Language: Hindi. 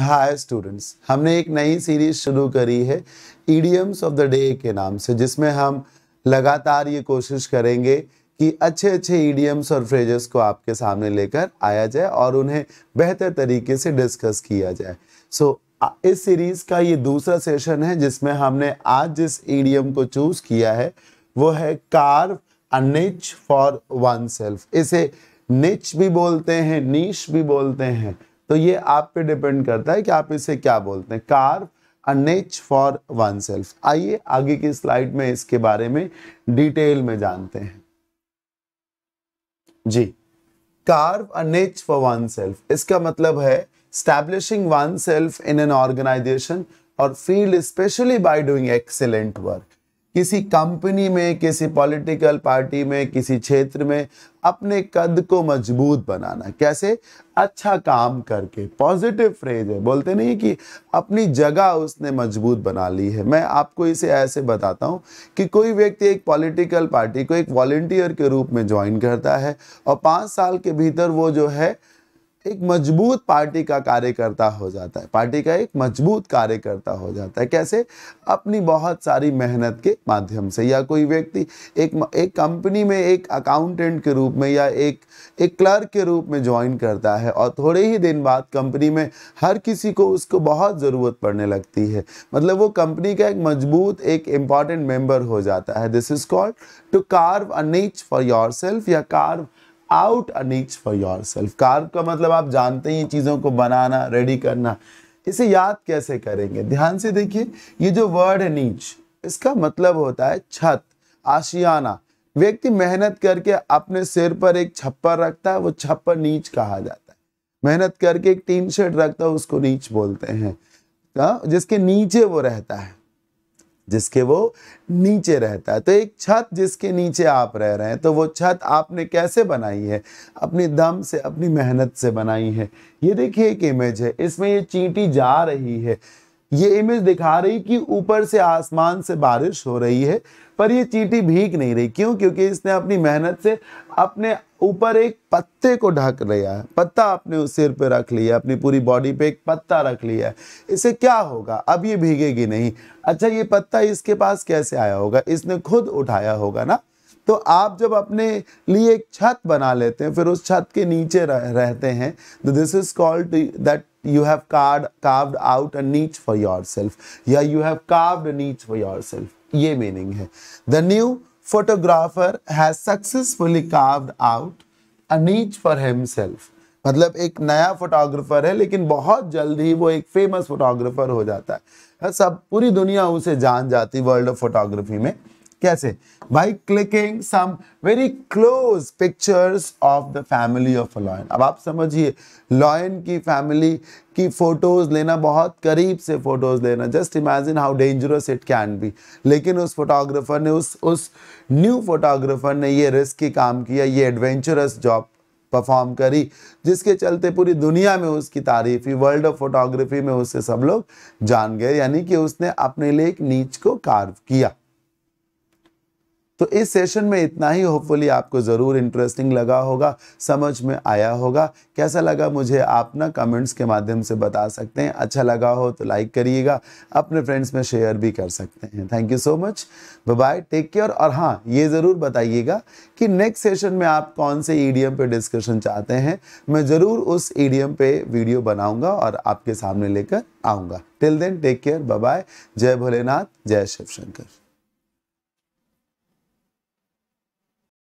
हाय स्टूडेंट्स हमने एक नई सीरीज शुरू करी है ईडियम्स ऑफ द डे के नाम से जिसमें हम लगातार ये कोशिश करेंगे कि अच्छे अच्छे ईडियम्स और फ्रेजेस को आपके सामने लेकर आया जाए और उन्हें बेहतर तरीके से डिस्कस किया जाए सो so, इस सीरीज़ का ये दूसरा सेशन है जिसमें हमने आज जिस ईडियम को चूज़ किया है वो है कार फॉर वन सेल्फ इसे निच भी बोलते हैं नीच भी बोलते हैं तो ये आप पे डिपेंड करता है कि आप इसे क्या बोलते हैं carve a niche for oneself आइए आगे की स्लाइड में इसके बारे में डिटेल में जानते हैं जी कार्व अ नेच फॉर वन सेल्फ इसका मतलब है establishing oneself in an organisation और field specially by doing excellent work किसी कंपनी में किसी पॉलिटिकल पार्टी में किसी क्षेत्र में अपने कद को मजबूत बनाना कैसे अच्छा काम करके पॉजिटिव फ्रेज है बोलते नहीं कि अपनी जगह उसने मजबूत बना ली है मैं आपको इसे ऐसे बताता हूँ कि कोई व्यक्ति एक पॉलिटिकल पार्टी को एक वॉल्टियर के रूप में ज्वाइन करता है और पाँच साल के भीतर वो जो है एक मजबूत पार्टी का कार्यकर्ता हो जाता है पार्टी का एक मजबूत कार्यकर्ता हो जाता है कैसे अपनी बहुत सारी मेहनत के माध्यम से या कोई व्यक्ति एक एक कंपनी में एक अकाउंटेंट के रूप में या एक एक क्लर्क के रूप में ज्वाइन करता है और थोड़े ही दिन बाद कंपनी में हर किसी को उसको बहुत ज़रूरत पड़ने लगती है मतलब वो कंपनी का एक मजबूत एक इम्पॉर्टेंट मेम्बर हो जाता है this is called to carve a niche for yourself या carve out a niche for your self car का मतलब आप जानते ही चीज़ों को बनाना रेडी करना इसे याद कैसे करेंगे ध्यान से देखिए ये जो वर्ड है नीच इसका मतलब होता है छत आशियाना व्यक्ति मेहनत करके अपने सिर पर एक छप्पर रखता है वो छप्पर नीच कहा जाता है मेहनत करके एक टीन शेड रखता है उसको नीच बोलते हैं हाँ, जिसके नीचे वो रहता है जिसके वो नीचे रहता है तो एक छत जिसके नीचे आप रह रहे हैं तो वो छत आपने कैसे बनाई है अपने दम से अपनी मेहनत से बनाई है ये देखिए एक इमेज है इसमें ये चींटी जा रही है ये इमेज दिखा रही कि ऊपर से आसमान से बारिश हो रही है पर ये चींटी भीग नहीं रही क्यों क्योंकि इसने अपनी मेहनत से अपने ऊपर एक पत्ते को ढक लिया है पत्ता अपने उस सिर पे रख लिया अपनी पूरी बॉडी पे एक पत्ता रख लिया है इसे क्या होगा अब ये भीगेगी नहीं अच्छा ये पत्ता इसके पास कैसे आया होगा इसने खुद उठाया होगा ना तो आप जब अपने लिए एक छत बना लेते हैं फिर उस छत के नीचे रह, रहते हैं तो this is called that you have carved, carved out a niche for yourself yeah you have carved a niche for yourself ye meaning hai the new photographer has successfully carved out a niche for himself मतलब एक नया फोटोग्राफर है लेकिन बहुत जल्द ही वो एक फेमस फोटोग्राफर हो जाता है सब पूरी दुनिया उसे जान जाती वर्ल्ड ऑफ फोटोग्राफी में कैसे by clicking some very close pictures of the family of lion अब आप समझिए लॉयन की फैमिली की फोटोज लेना बहुत करीब से फोटोज लेना just imagine how dangerous it can be लेकिन उस फोटोग्राफर ने उस उस न्यू फोटोग्राफर ने ये रिस्की काम किया ये एडवेंचरस जॉब परफॉर्म करी जिसके चलते पूरी दुनिया में उसकी तारीफ हुई वर्ल्ड ऑफ फोटोग्राफी में उससे सब लोग जान गए यानी कि उसने अपने लिए एक नीच को कार्व किया तो इस सेशन में इतना ही होपफुली आपको ज़रूर इंटरेस्टिंग लगा होगा समझ में आया होगा कैसा लगा मुझे आप ना कमेंट्स के माध्यम से बता सकते हैं अच्छा लगा हो तो लाइक करिएगा अपने फ्रेंड्स में शेयर भी कर सकते हैं thank you so much bye take care और हाँ ये ज़रूर बताइएगा कि नेक्स्ट सेशन में आप कौन से ईडीएम पे डिस्कशन चाहते हैं मैं ज़रूर उस ईडीएम पे वीडियो बनाऊँगा और आपके सामने लेकर आऊँगा till then take care bye जय भोलेनाथ जय शिव शंकर